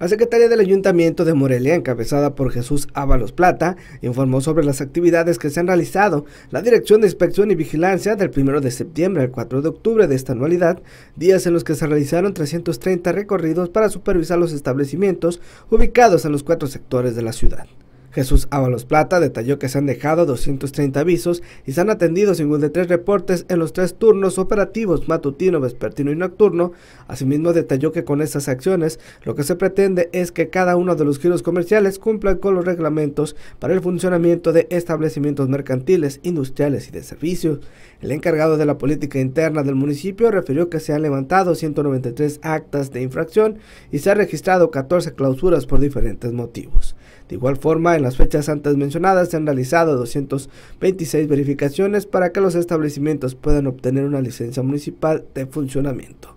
La secretaria del Ayuntamiento de Morelia, encabezada por Jesús Ábalos Plata, informó sobre las actividades que se han realizado. La Dirección de Inspección y Vigilancia del 1 de septiembre al 4 de octubre de esta anualidad, días en los que se realizaron 330 recorridos para supervisar los establecimientos ubicados en los cuatro sectores de la ciudad. Jesús Ábalos Plata detalló que se han dejado 230 avisos y se han atendido 53 reportes en los tres turnos operativos matutino, vespertino y nocturno. Asimismo detalló que con estas acciones lo que se pretende es que cada uno de los giros comerciales cumplan con los reglamentos para el funcionamiento de establecimientos mercantiles, industriales y de servicios. El encargado de la política interna del municipio refirió que se han levantado 193 actas de infracción y se han registrado 14 clausuras por diferentes motivos. De igual forma, en las fechas antes mencionadas se han realizado 226 verificaciones para que los establecimientos puedan obtener una licencia municipal de funcionamiento.